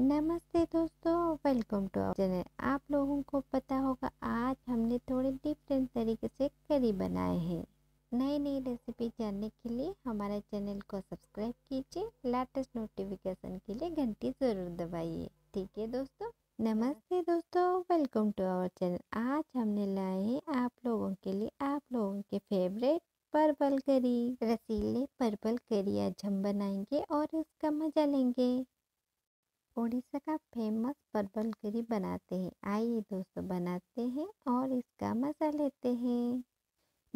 नमस्ते दोस्तों welcome to our channel आप लोगों को पता होगा आज हमने थोड़े डिफरेंट तरीके से करी बनाए हैं नई नई रेसिपी जानने के लिए हमारे चैनल को सब्सक्राइब कीजिए लेटेस्ट नोटिफिकेशन के लिए घंटी ज़रूर दबाइए ठीक है दोस्तों नमस्ते दोस्तों वेलकम टू आवर चैनल आज हमने लाए हैं आप लोगों के लिए आप लोगों के फेवरेट पर्पल करी रसीले पर्पल करी आज हम बनाएंगे और इसका मज़ा लेंगे ओडिशा का फेमस पर्पल करी बनाते हैं आइए दोस्तों बनाते हैं और इसका मज़ा लेते हैं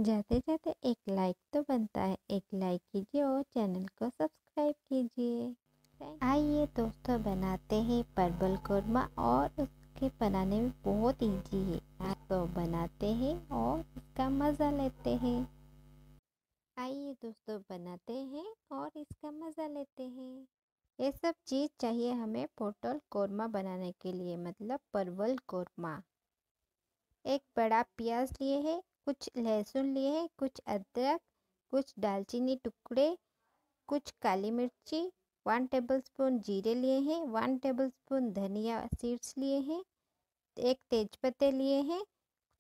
जाते जाते एक लाइक तो बनता है एक लाइक कीजिए और चैनल को सब्सक्राइब कीजिए आइए दोस्तों बनाते हैं पर्पल कौरमा और उसके बनाने में बहुत इजी है तो बनाते हैं और इसका मज़ा लेते हैं आइए दोस्तों बनाते हैं और इसका मज़ा लेते हैं ये सब चीज़ चाहिए हमें पोटल कोरमा बनाने के लिए मतलब परवल कोरमा एक बड़ा प्याज लिए है कुछ लहसुन लिए है कुछ अदरक कुछ दालचीनी टुकड़े कुछ काली मिर्ची वन टेबलस्पून जीरे लिए हैं वन टेबलस्पून धनिया सीड्स लिए हैं एक तेजपत्ते लिए हैं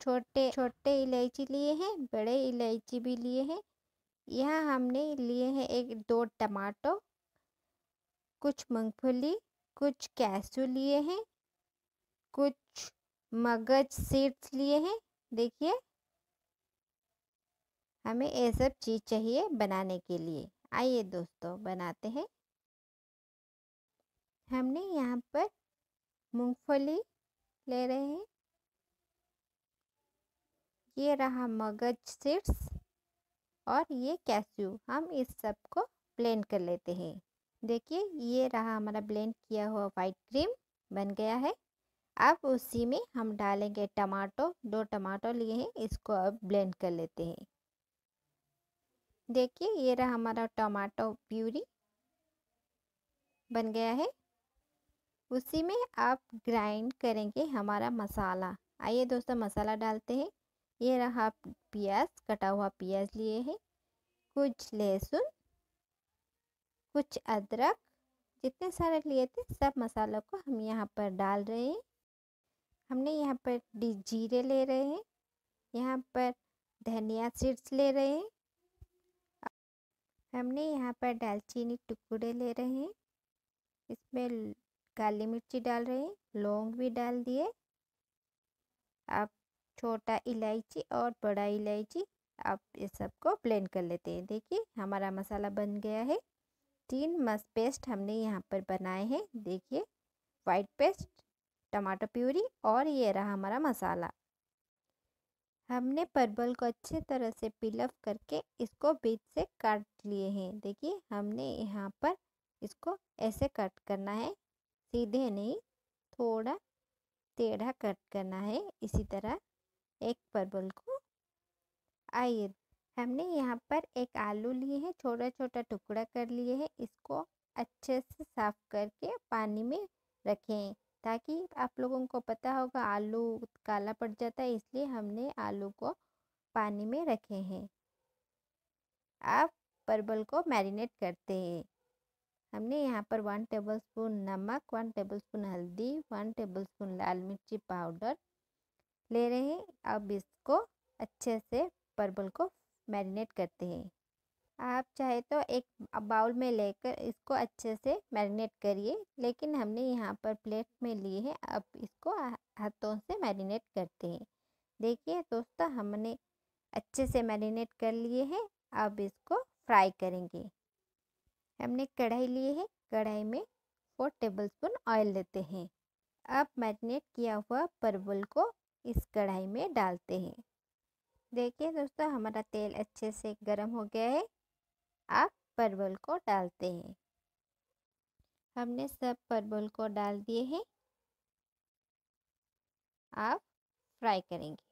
छोटे छोटे इलायची लिए हैं बड़े इलायची भी लिए हैं यहाँ हमने लिए हैं एक दो टमाटो कुछ मूंगफली कुछ कैसू लिए हैं कुछ मगज सीड्स लिए हैं देखिए हमें ये सब चीज़ चाहिए बनाने के लिए आइए दोस्तों बनाते हैं हमने यहाँ पर मूंगफली ले रहे हैं ये रहा मगज सीड्स और ये कैस्यू हम इस सब को प्लेन कर लेते हैं देखिए ये रहा हमारा ब्लेंड किया हुआ वाइट क्रीम बन गया है अब उसी में हम डालेंगे टमाटो दो टमाटो लिए हैं इसको अब ब्लेंड कर लेते हैं देखिए ये रहा हमारा टमाटो प्यूरी बन गया है उसी में आप ग्राइंड करेंगे हमारा मसाला आइए दोस्तों मसाला डालते हैं ये रहा प्याज कटा हुआ प्याज लिए है कुछ लहसुन कुछ अदरक जितने सारे लिए थे सब मसालों को हम यहाँ पर डाल रहे हैं हमने यहाँ पर जीरे ले रहे हैं यहाँ पर धनिया सीड्स ले रहे हैं हमने यहाँ पर दालचीनी टुकड़े ले रहे हैं इसमें काली मिर्ची डाल रहे हैं लौंग भी डाल दिए आप छोटा इलायची और बड़ा इलायची आप इस सबको ब्लेंड कर लेते हैं देखिए हमारा मसाला बन गया है तीन मस पेस्ट हमने यहाँ पर बनाए हैं देखिए वाइट पेस्ट टमाटर प्यूरी और ये रहा हमारा मसाला हमने परबल को अच्छे तरह से पिलअप करके इसको बीच से काट लिए हैं देखिए हमने यहाँ पर इसको ऐसे कट करना है सीधे नहीं थोड़ा टेढ़ा कट करना है इसी तरह एक परबल को आइए हमने यहाँ पर एक आलू लिए हैं छोटा छोटा टुकड़ा कर लिए हैं इसको अच्छे से साफ करके पानी में रखें ताकि आप लोगों को पता होगा आलू काला पड़ जाता है इसलिए हमने आलू को पानी में रखे हैं आप परवल को मैरिनेट करते हैं हमने यहाँ पर वन टेबलस्पून नमक वन टेबलस्पून हल्दी वन टेबलस्पून लाल मिर्ची पाउडर ले रहे हैं अब इसको अच्छे से परवल को मैरिनेट करते हैं आप चाहे तो एक बाउल में लेकर इसको अच्छे से मैरिनेट करिए लेकिन हमने यहाँ पर प्लेट में लिए हैं अब इसको हाथों से मैरिनेट करते हैं देखिए दोस्तों हमने अच्छे से मैरिनेट कर लिए हैं अब इसको फ्राई करेंगे हमने कढ़ाई लिए है कढ़ाई में फोर टेबलस्पून ऑयल लेते हैं अब मैरिनेट किया हुआ परवल को इस कढ़ाई में डालते हैं देखिए दोस्तों हमारा तेल अच्छे से गर्म हो गया है अब परवल को डालते हैं हमने सब परवल को डाल दिए हैं आप फ्राई करेंगे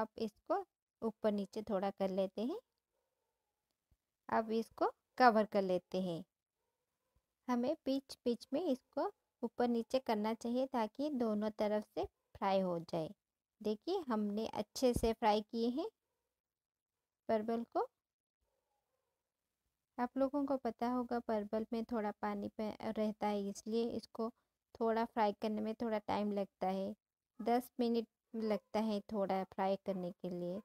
आप इसको ऊपर नीचे थोड़ा कर लेते हैं अब इसको कवर कर लेते हैं हमें बीच बीच में इसको ऊपर नीचे करना चाहिए ताकि दोनों तरफ से फ्राई हो जाए देखिए हमने अच्छे से फ्राई किए हैं परवल को आप लोगों को पता होगा परवल में थोड़ा पानी पे रहता है इसलिए इसको थोड़ा फ्राई करने में थोड़ा टाइम लगता है दस मिनट लगता है थोड़ा फ्राई करने के लिए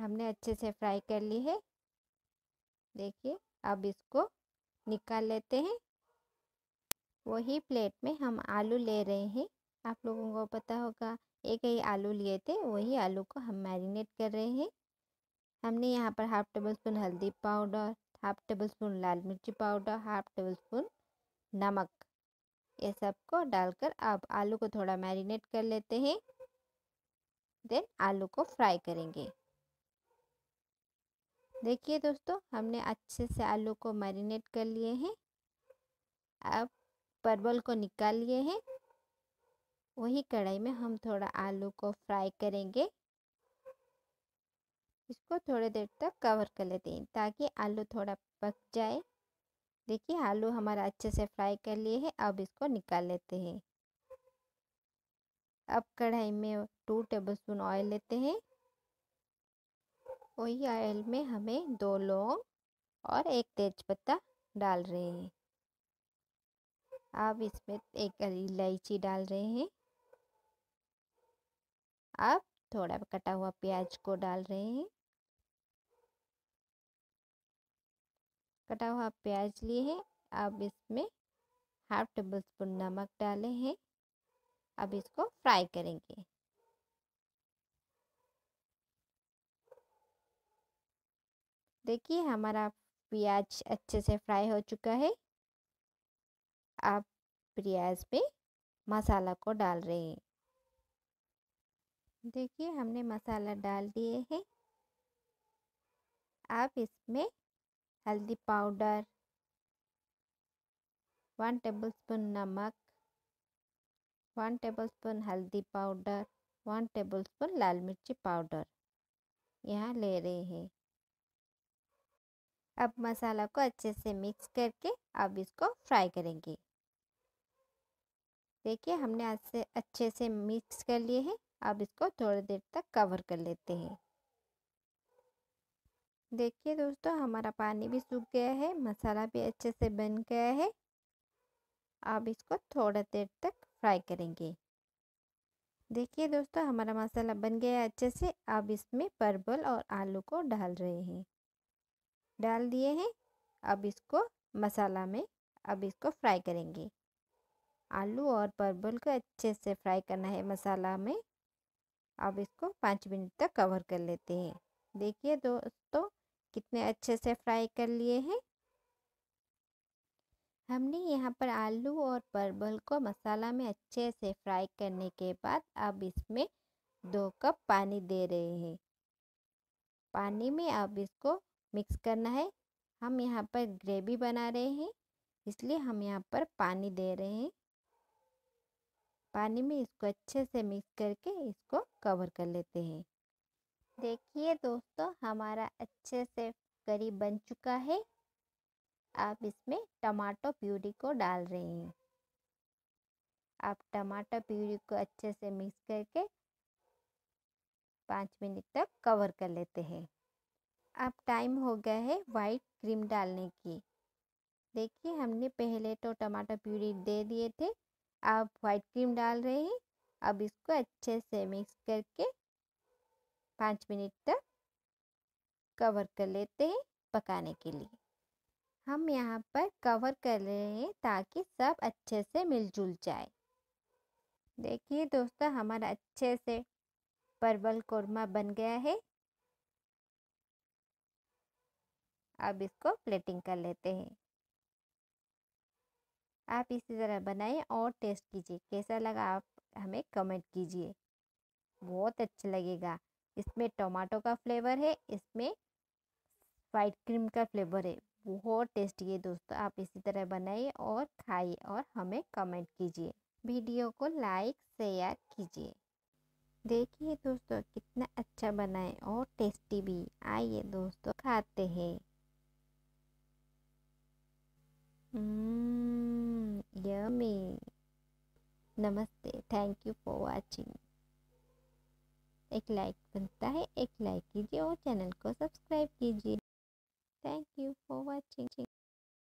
हमने अच्छे से फ्राई कर ली है देखिए अब इसको निकाल लेते हैं वही प्लेट में हम आलू ले रहे हैं आप लोगों को पता होगा एक ही आलू लिए थे वही आलू को हम मैरिनेट कर रहे हैं हमने यहाँ पर हाफ टेबल स्पून हल्दी पाउडर हाफ टेबल स्पून लाल मिर्ची पाउडर हाफ टेबल स्पून नमक ये सब को डालकर अब आलू को थोड़ा मैरिनेट कर लेते हैं देन आलू को फ्राई करेंगे देखिए दोस्तों हमने अच्छे से आलू को मैरिनेट कर लिए हैं अब परवल को निकाल लिए हैं वही कढ़ाई में हम थोड़ा आलू को फ्राई करेंगे इसको थोड़ी देर तक कवर कर लेते हैं ताकि आलू थोड़ा पक जाए देखिए आलू हमारा अच्छे से फ्राई कर लिए है अब इसको निकाल लेते हैं अब कढ़ाई में टू टेबल स्पून ऑयल लेते हैं वही ऑयल में हमें दो लौंग और एक तेज़पत्ता डाल रहे हैं आप इसमें एक इलायची डाल रहे हैं अब थोड़ा कटा हुआ प्याज को डाल रहे हैं कटा हुआ प्याज लिए हैं अब इसमें हाफ टेबल स्पून नमक डाले हैं अब इसको फ्राई करेंगे देखिए हमारा प्याज अच्छे से फ्राई हो चुका है अब प्याज में मसाला को डाल रहे हैं देखिए हमने मसाला डाल दिए हैं आप इसमें हल्दी पाउडर वन टेबलस्पून नमक वन टेबलस्पून हल्दी पाउडर वन टेबलस्पून लाल मिर्ची पाउडर यहाँ ले रहे हैं अब मसाला को अच्छे से मिक्स करके अब इसको फ्राई करेंगे देखिए हमने से अच्छे से मिक्स कर लिए हैं अब इसको थोड़ी देर तक कवर कर लेते हैं देखिए दोस्तों हमारा पानी भी सूख गया है मसाला भी अच्छे से बन गया है अब इसको थोड़ा देर तक फ्राई करेंगे देखिए दोस्तों हमारा मसाला बन गया है अच्छे से अब इसमें परबल और आलू को डाल रहे हैं डाल दिए हैं अब इसको मसाला में अब इसको फ्राई करेंगे आलू और परबल को अच्छे से फ्राई करना है मसाला में अब इसको पाँच मिनट तक कवर कर लेते हैं देखिए दोस्तों कितने अच्छे से फ्राई कर लिए हैं हमने यहाँ पर आलू और परवल को मसाला में अच्छे से फ्राई करने के बाद अब इसमें दो कप पानी दे रहे हैं पानी में अब इसको मिक्स करना है हम यहाँ पर ग्रेवी बना रहे हैं इसलिए हम यहाँ पर पानी दे रहे हैं पानी में इसको अच्छे से मिक्स करके इसको कवर कर लेते हैं देखिए दोस्तों हमारा अच्छे से करी बन चुका है आप इसमें टमाटो प्यूरी को डाल रहे हैं आप टमाटो प्यूरी को अच्छे से मिक्स करके पाँच मिनट तक कवर कर लेते हैं अब टाइम हो गया है वाइट क्रीम डालने की देखिए हमने पहले तो टमाटो प्यूरी दे दिए थे आप वाइट क्रीम डाल रहे हैं अब इसको अच्छे से मिक्स करके पाँच मिनट तक कवर कर लेते हैं पकाने के लिए हम यहाँ पर कवर कर रहे हैं ताकि सब अच्छे से मिलजुल जाए देखिए दोस्तों हमारा अच्छे से परवल कोरमा बन गया है अब इसको प्लेटिंग कर लेते हैं आप इसी तरह बनाएं और टेस्ट कीजिए कैसा लगा आप हमें कमेंट कीजिए बहुत अच्छा लगेगा इसमें टमाटो का फ्लेवर है इसमें वाइट क्रीम का फ्लेवर है बहुत टेस्टी है दोस्तों आप इसी तरह बनाइए और खाइए और हमें कमेंट कीजिए वीडियो को लाइक शेयर कीजिए देखिए दोस्तों कितना अच्छा बनाए और टेस्टी भी आइए दोस्तों खाते हैं Mmm, yummy. नमस्ते थैंक यू फॉर वाचिंग एक लाइक बनता है एक लाइक कीजिए और चैनल को सब्सक्राइब कीजिए थैंक यू फॉर वाचिंग